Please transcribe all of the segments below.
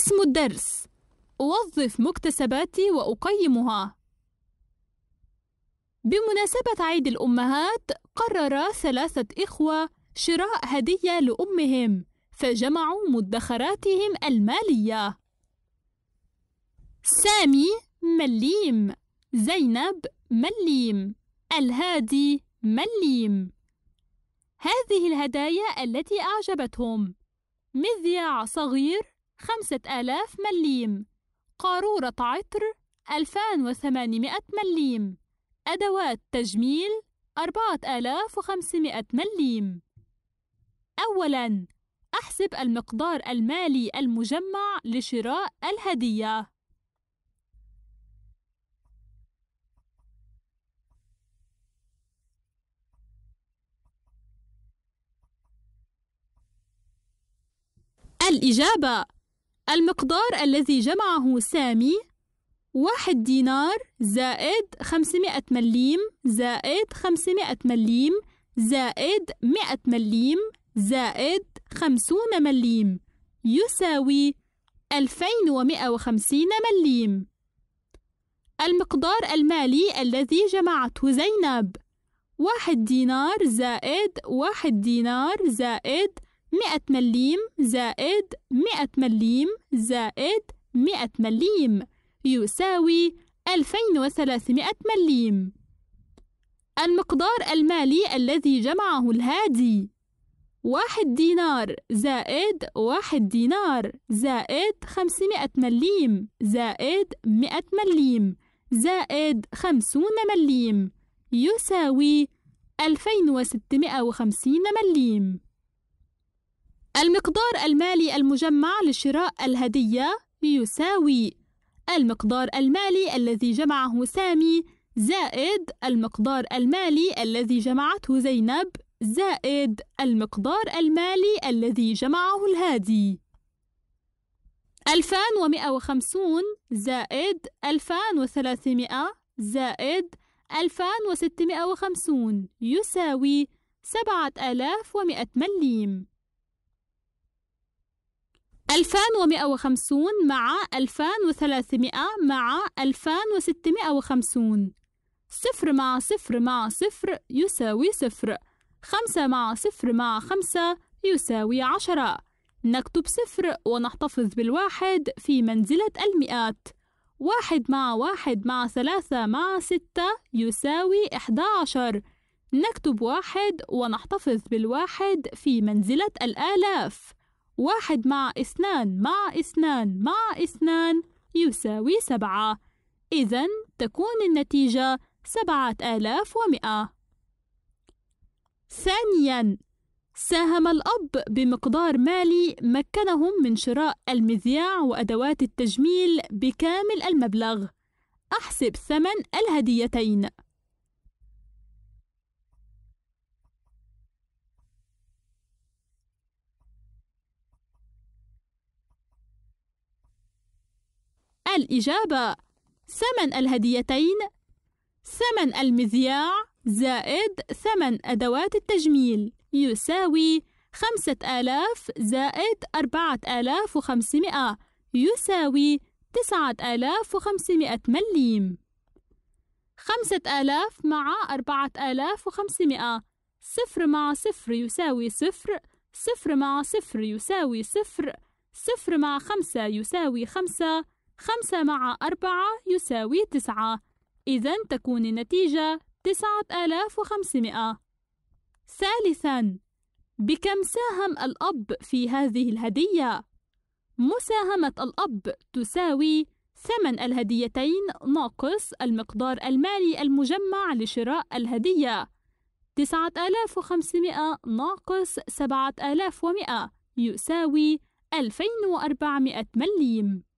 اسم الدرس أوظف مكتسباتي وأقيمها بمناسبة عيد الأمهات قرر ثلاثة إخوة شراء هدية لأمهم فجمعوا مدخراتهم المالية سامي مليم زينب مليم الهادي مليم هذه الهدايا التي أعجبتهم مذياع صغير خمسة آلاف مليم قارورة عطر ألفان وثمانمائة مليم أدوات تجميل أربعة آلاف وخمسمائة مليم أولاً أحسب المقدار المالي المجمع لشراء الهدية الإجابة المقدار الذي جمعه سامي واحد دينار زائد خمسمائة مليم زائد خمسمائة مليم زائد مائة مليم زائد خمسون مليم يساوي ألفين ومائة وخمسين مليم المقدار المالي الذي جمعته زينب واحد دينار زائد واحد دينار زائد مئة مليم زائد مئة مليم زائد مئة مليم يساوي ألفين وثلاثمائة مليم المقدار المالي الذي جمعه الهادي واحد دينار زائد واحد دينار زائد خمسمائة مليم زائد مئة مليم زائد خمسون مليم يساوي ألفين وستمائة وخمسين مليم المقدار المالي المجمع لشراء الهدية يساوي المقدار المالي الذي جمعه سامي زائد المقدار المالي الذي جمعته زينب زائد المقدار المالي الذي جمعه الهادي 2150 زائد 2300 زائد 2650 يساوي 7100 مليم 2150 مع 2300 مع 2650 صفر مع صفر مع صفر يساوي صفر خمسة مع صفر مع خمسة يساوي عشرة نكتب صفر ونحتفظ بالواحد في منزلة المئات واحد مع واحد مع ثلاثة مع ستة يساوي إحدى عشر نكتب واحد ونحتفظ بالواحد في منزلة الآلاف واحد مع اثنان مع اثنان مع اثنان يساوي سبعة إذا تكون النتيجة سبعة آلاف ومئة ثانياً ساهم الأب بمقدار مالي مكنهم من شراء المذياع وأدوات التجميل بكامل المبلغ أحسب ثمن الهديتين الإجابة ثمن الهديتين ثمن المذياع زائد ثمن أدوات التجميل يساوي خمسة آلاف زائد أربعة آلاف وخمسمائة يساوي تسعة آلاف وخمسمائة مليم خمسة آلاف مع أربعة آلاف وخمسمائة صفر مع صفر يساوي صفر صفر مع صفر يساوي صفر صفر مع خمسة يساوي خمسة 5 مع أربعة يساوي تسعة إذا تكون النتيجة 9500 ثالثا بكم ساهم الأب في هذه الهدية؟ مساهمة الأب تساوي ثمن الهديتين ناقص المقدار المالي المجمع لشراء الهدية 9500 ناقص 7100 يساوي 2400 مليم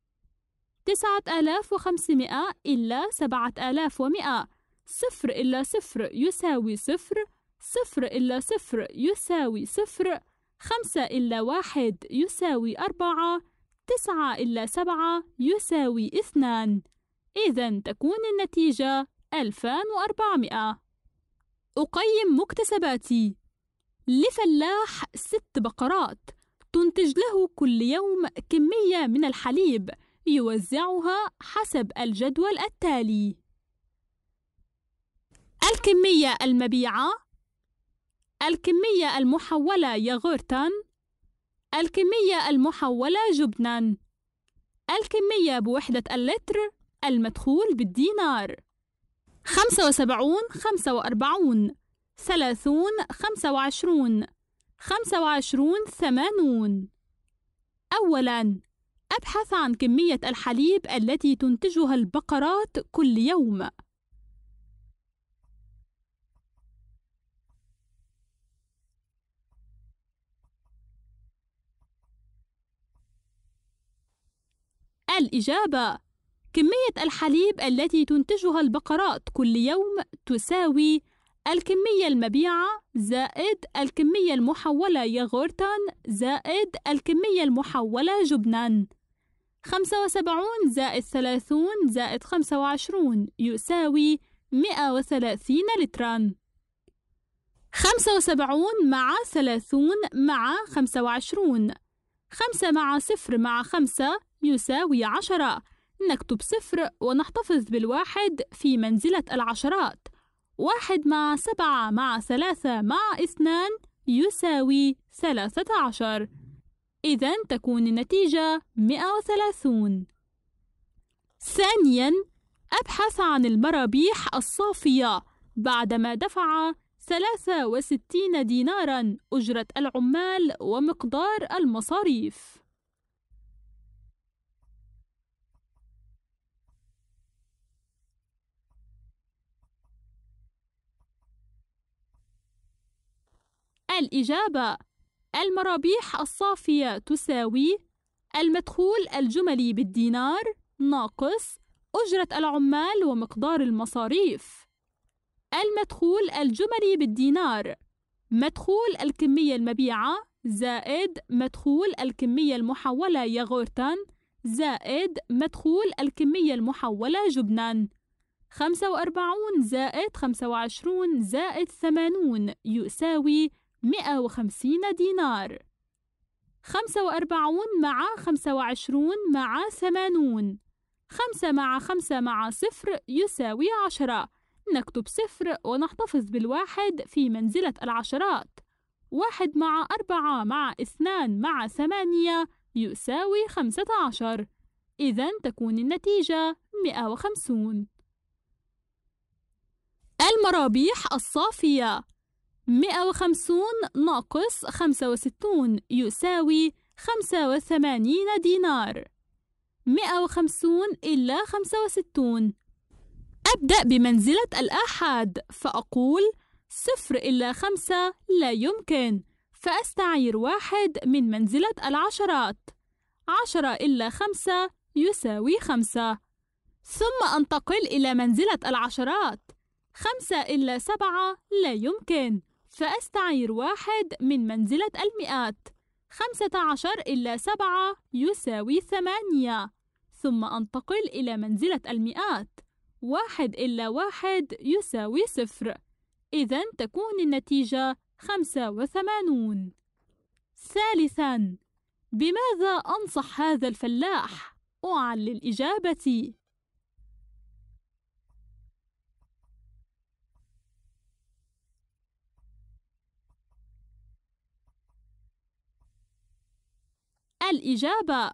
تسعة آلاف وخمسمائة إلا سبعة آلاف ومائة صفر إلا صفر يساوي صفر صفر إلا صفر يساوي صفر خمسة إلا واحد يساوي أربعة تسعة إلا سبعة يساوي اثنان إذا تكون النتيجة ألفان وأربعمائة أقيم مكتسباتي لفلاح ست بقرات تنتج له كل يوم كمية من الحليب يوزعها حسب الجدول التالي الكمية المبيعة الكمية المحولة يغورتاً الكمية المحولة جبنا الكمية بوحدة اللتر المدخول بالدينار خمسة وسبعون خمسة وأربعون ثلاثون خمسة وعشرون خمسة وعشرون ثمانون أولاً أبحث عن كمية الحليب التي تنتجها البقرات كل يوم. الإجابة كمية الحليب التي تنتجها البقرات كل يوم تساوي الكمية المبيعة زائد الكمية المحولة ياغورتا زائد الكمية المحولة جبنا خمسة وسبعون زائد ثلاثون زائد خمسة وعشرون يساوي مئة وثلاثين لترا خمسة وسبعون مع ثلاثون مع خمسة وعشرون خمسة مع صفر مع خمسة يساوي عشرة نكتب صفر ونحتفظ بالواحد في منزلة العشرات واحد مع سبعة مع ثلاثة مع اثنان يساوي ثلاثة عشر إذا تكون النتيجة 130 ثانيا أبحث عن المرابيح الصافية بعدما دفع 63 دينارا أجرة العمال ومقدار المصاريف الإجابة المرابيح الصافية تساوي المدخول الجملي بالدينار ناقص أجرة العمال ومقدار المصاريف المدخول الجملي بالدينار مدخول الكمية المبيعة زائد مدخول الكمية المحولة ياغورتا زائد مدخول الكمية المحولة جبنا 45 زائد 25 زائد 80 يساوي 150 دينار 45 مع 25 مع 80 5 مع 5 مع 0 يساوي 10 نكتب 0 ونحتفظ بالواحد في منزلة العشرات 1 مع 4 مع 2 مع 8 يساوي 15 إذا تكون النتيجة 150 المرابيح الصافية 150 ناقص 65 يساوي 85 دينار 150 إلا 65 أبدأ بمنزلة الآحاد فأقول صفر إلا خمسة لا يمكن فأستعير واحد من منزلة العشرات عشرة إلا خمسة يساوي خمسة ثم أنتقل إلى منزلة العشرات خمسة إلا سبعة لا يمكن فأستعير واحد من منزلة المئات خمسة عشر إلا سبعة يساوي ثمانية ثم أنتقل إلى منزلة المئات واحد إلا واحد يساوي صفر إذا تكون النتيجة خمسة وثمانون ثالثا بماذا أنصح هذا الفلاح؟ أعلل إجابتي الإجابة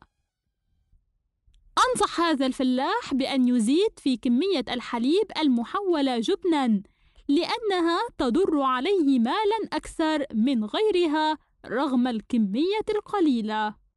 أنصح هذا الفلاح بأن يزيد في كمية الحليب المحولة جبنا لأنها تضر عليه مالا أكثر من غيرها رغم الكمية القليلة